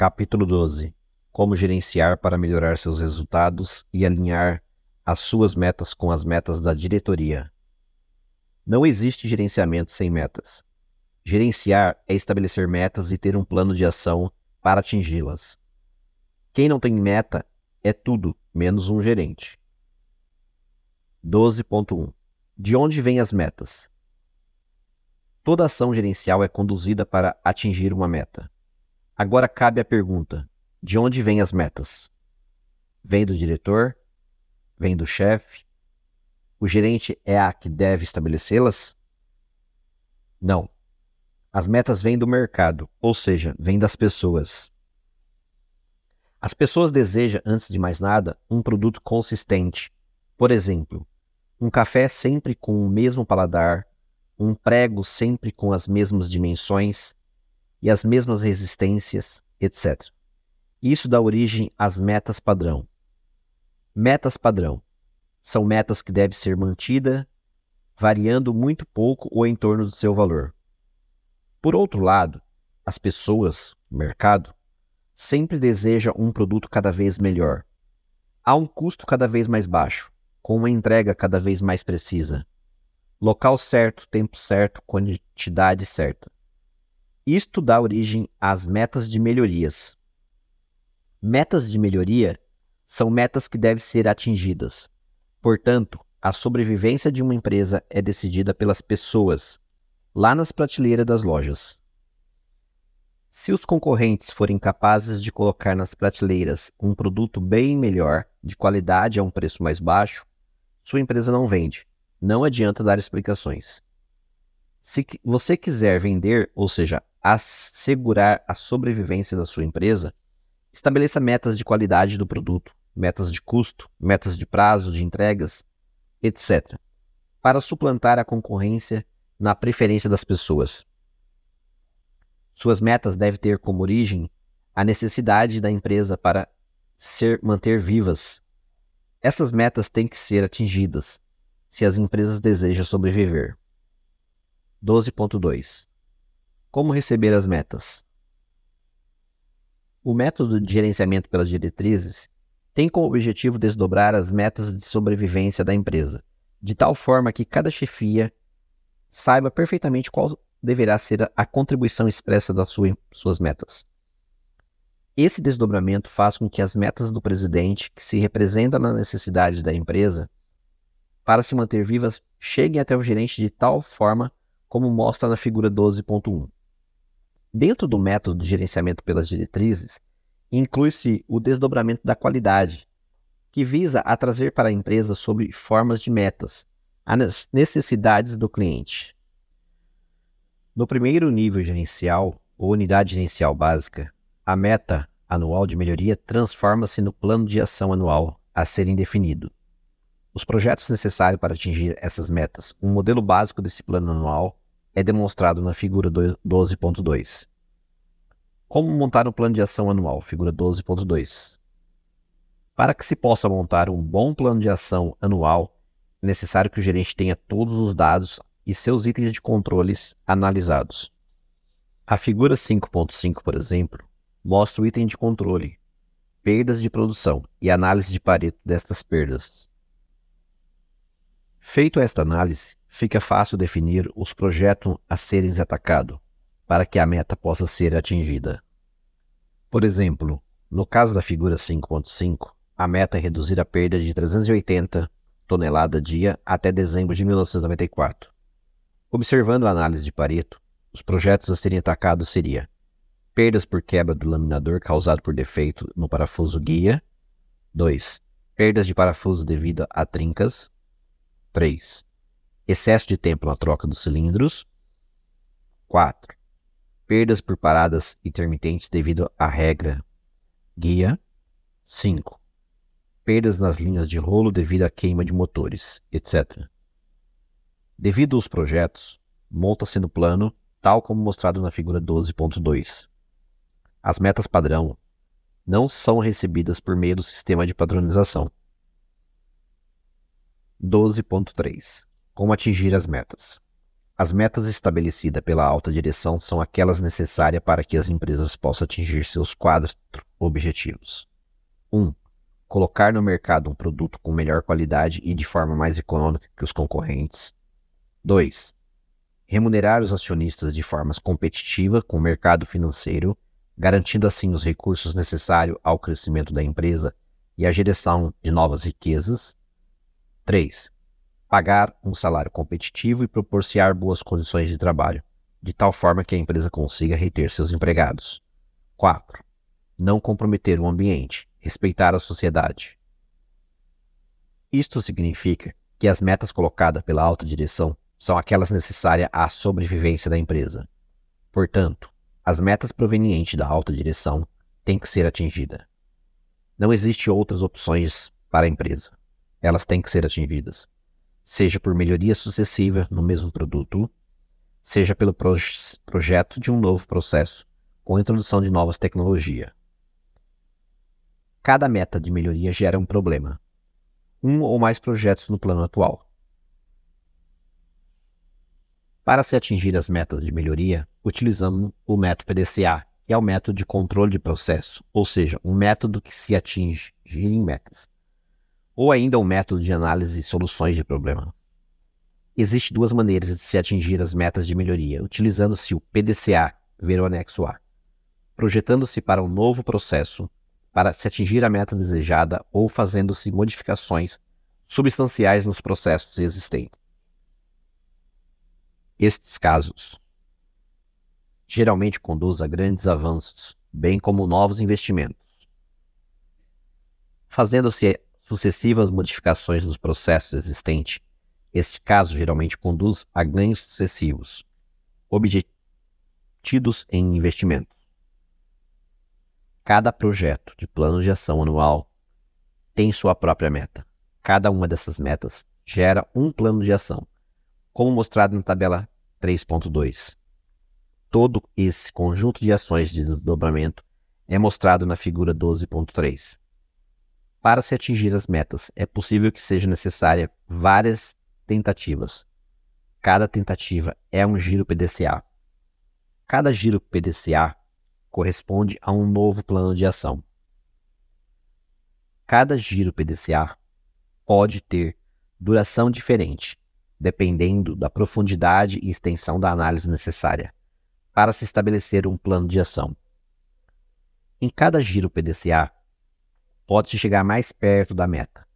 Capítulo 12 Como gerenciar para melhorar seus resultados e alinhar as suas metas com as metas da diretoria. Não existe gerenciamento sem metas. Gerenciar é estabelecer metas e ter um plano de ação para atingi-las. Quem não tem meta é tudo menos um gerente. 12.1 De onde vêm as metas? Toda ação gerencial é conduzida para atingir uma meta. Agora cabe a pergunta: de onde vêm as metas? Vem do diretor? Vem do chefe? O gerente é a que deve estabelecê-las? Não. As metas vêm do mercado, ou seja, vêm das pessoas. As pessoas desejam, antes de mais nada, um produto consistente. Por exemplo, um café sempre com o mesmo paladar, um prego sempre com as mesmas dimensões, e as mesmas resistências, etc. Isso dá origem às metas padrão. Metas padrão são metas que deve ser mantida, variando muito pouco ou em torno do seu valor. Por outro lado, as pessoas, o mercado, sempre deseja um produto cada vez melhor, a um custo cada vez mais baixo, com uma entrega cada vez mais precisa. Local certo, tempo certo, quantidade certa. Isto dá origem às metas de melhorias. Metas de melhoria são metas que devem ser atingidas. Portanto, a sobrevivência de uma empresa é decidida pelas pessoas, lá nas prateleiras das lojas. Se os concorrentes forem capazes de colocar nas prateleiras um produto bem melhor, de qualidade a um preço mais baixo, sua empresa não vende. Não adianta dar explicações. Se você quiser vender, ou seja, assegurar a sobrevivência da sua empresa, estabeleça metas de qualidade do produto, metas de custo, metas de prazo de entregas, etc., para suplantar a concorrência na preferência das pessoas. Suas metas devem ter como origem a necessidade da empresa para ser manter vivas. Essas metas têm que ser atingidas se as empresas desejam sobreviver. 12.2 como receber as metas? O método de gerenciamento pelas diretrizes tem como objetivo desdobrar as metas de sobrevivência da empresa, de tal forma que cada chefia saiba perfeitamente qual deverá ser a contribuição expressa das suas metas. Esse desdobramento faz com que as metas do presidente, que se representa na necessidade da empresa, para se manter vivas, cheguem até o gerente de tal forma como mostra na figura 12.1. Dentro do método de gerenciamento pelas diretrizes, inclui-se o desdobramento da qualidade, que visa a trazer para a empresa sobre formas de metas, as necessidades do cliente. No primeiro nível gerencial, ou unidade gerencial básica, a meta anual de melhoria transforma-se no plano de ação anual a ser definido. Os projetos necessários para atingir essas metas, um modelo básico desse plano anual é demonstrado na figura 12.2. Como montar um plano de ação anual? Figura 12.2. Para que se possa montar um bom plano de ação anual, é necessário que o gerente tenha todos os dados e seus itens de controles analisados. A figura 5.5, por exemplo, mostra o item de controle, perdas de produção e análise de Pareto destas perdas. Feito esta análise, fica fácil definir os projetos a serem atacados para que a meta possa ser atingida. Por exemplo, no caso da figura 5.5, a meta é reduzir a perda de 380 toneladas dia até dezembro de 1994. Observando a análise de Pareto, os projetos a serem atacados seria perdas por quebra do laminador causado por defeito no parafuso guia, 2. Perdas de parafuso devido a trincas, 3. Excesso de tempo na troca dos cilindros. 4. Perdas por paradas intermitentes devido à regra guia. 5. Perdas nas linhas de rolo devido à queima de motores, etc. Devido aos projetos, monta-se no plano, tal como mostrado na figura 12.2. As metas padrão não são recebidas por meio do sistema de padronização. 12.3 como atingir as metas? As metas estabelecidas pela alta direção são aquelas necessárias para que as empresas possam atingir seus quatro objetivos. 1. Um, colocar no mercado um produto com melhor qualidade e de forma mais econômica que os concorrentes. 2. Remunerar os acionistas de forma competitiva com o mercado financeiro, garantindo assim os recursos necessários ao crescimento da empresa e à geração de novas riquezas. 3 pagar um salário competitivo e proporcionar boas condições de trabalho, de tal forma que a empresa consiga reter seus empregados. 4. Não comprometer o ambiente, respeitar a sociedade. Isto significa que as metas colocadas pela alta direção são aquelas necessárias à sobrevivência da empresa. Portanto, as metas provenientes da alta direção têm que ser atingidas. Não existem outras opções para a empresa. Elas têm que ser atingidas seja por melhoria sucessiva no mesmo produto, seja pelo proje projeto de um novo processo com a introdução de novas tecnologias. Cada meta de melhoria gera um problema, um ou mais projetos no plano atual. Para se atingir as metas de melhoria, utilizamos o método PDCA, que é o método de controle de processo, ou seja, um método que se atinge em metas ou ainda um método de análise e soluções de problema. Existem duas maneiras de se atingir as metas de melhoria, utilizando-se o PDCA, ver o anexo A, projetando-se para um novo processo para se atingir a meta desejada ou fazendo-se modificações substanciais nos processos existentes. Estes casos geralmente conduzem a grandes avanços, bem como novos investimentos, fazendo-se sucessivas modificações dos processos existentes. Este caso geralmente conduz a ganhos sucessivos, obtidos em investimento. Cada projeto de plano de ação anual tem sua própria meta. Cada uma dessas metas gera um plano de ação, como mostrado na tabela 3.2. Todo esse conjunto de ações de desdobramento é mostrado na figura 12.3. Para se atingir as metas, é possível que seja necessária várias tentativas. Cada tentativa é um giro PDCA. Cada giro PDCA corresponde a um novo plano de ação. Cada giro PDCA pode ter duração diferente, dependendo da profundidade e extensão da análise necessária para se estabelecer um plano de ação. Em cada giro PDCA, pode chegar mais perto da meta.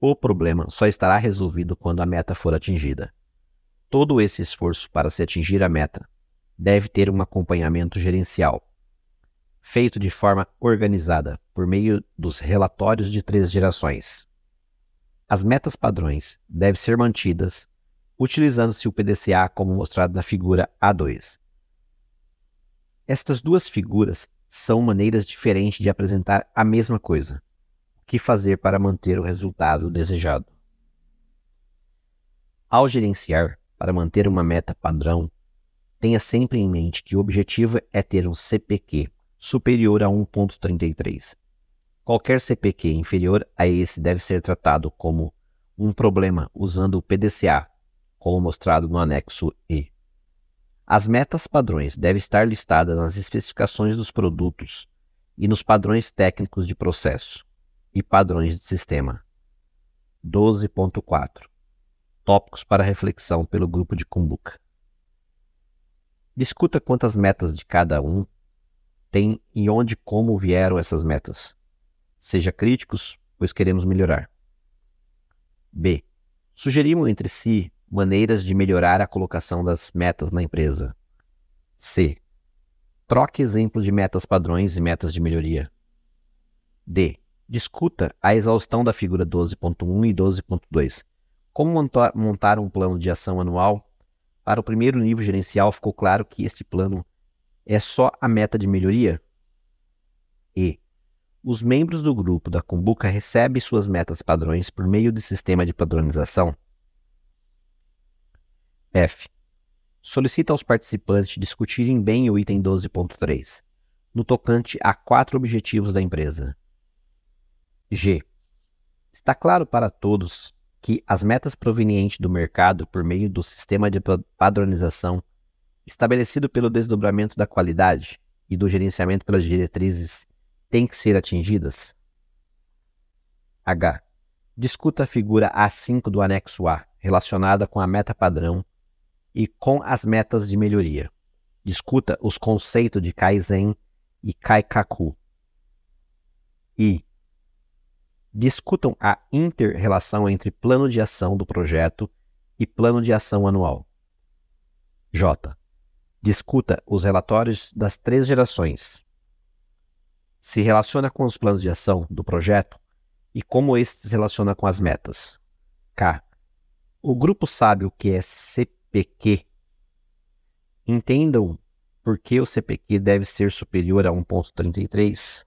O problema só estará resolvido quando a meta for atingida. Todo esse esforço para se atingir a meta deve ter um acompanhamento gerencial, feito de forma organizada por meio dos relatórios de três gerações. As metas padrões devem ser mantidas utilizando-se o PDCA como mostrado na figura A2. Estas duas figuras são maneiras diferentes de apresentar a mesma coisa. O que fazer para manter o resultado desejado? Ao gerenciar, para manter uma meta padrão, tenha sempre em mente que o objetivo é ter um CPQ superior a 1.33. Qualquer CPQ inferior a esse deve ser tratado como um problema usando o PDCA, como mostrado no anexo E. As metas padrões devem estar listadas nas especificações dos produtos e nos padrões técnicos de processo e padrões de sistema. 12.4 Tópicos para reflexão pelo grupo de Kumbuka. Discuta quantas metas de cada um tem e onde como vieram essas metas. Seja críticos, pois queremos melhorar. B. Sugerimos entre si maneiras de melhorar a colocação das metas na empresa. C. Troque exemplos de metas padrões e metas de melhoria. D. Discuta a exaustão da figura 12.1 e 12.2. Como montar um plano de ação anual? Para o primeiro nível gerencial, ficou claro que este plano é só a meta de melhoria? E. Os membros do grupo da Cumbuca recebem suas metas padrões por meio de sistema de padronização? F. Solicita aos participantes discutirem bem o item 12.3, no tocante a quatro objetivos da empresa. G. Está claro para todos que as metas provenientes do mercado por meio do sistema de padronização estabelecido pelo desdobramento da qualidade e do gerenciamento pelas diretrizes têm que ser atingidas? H. Discuta a figura A5 do anexo A, relacionada com a meta padrão e com as metas de melhoria. Discuta os conceitos de Kaizen e Kaikaku. E discutam a inter-relação entre plano de ação do projeto e plano de ação anual. J. Discuta os relatórios das três gerações. Se relaciona com os planos de ação do projeto e como este se relaciona com as metas. K. O grupo sabe o que é CP Entendam por que o CPQ deve ser superior a 1,33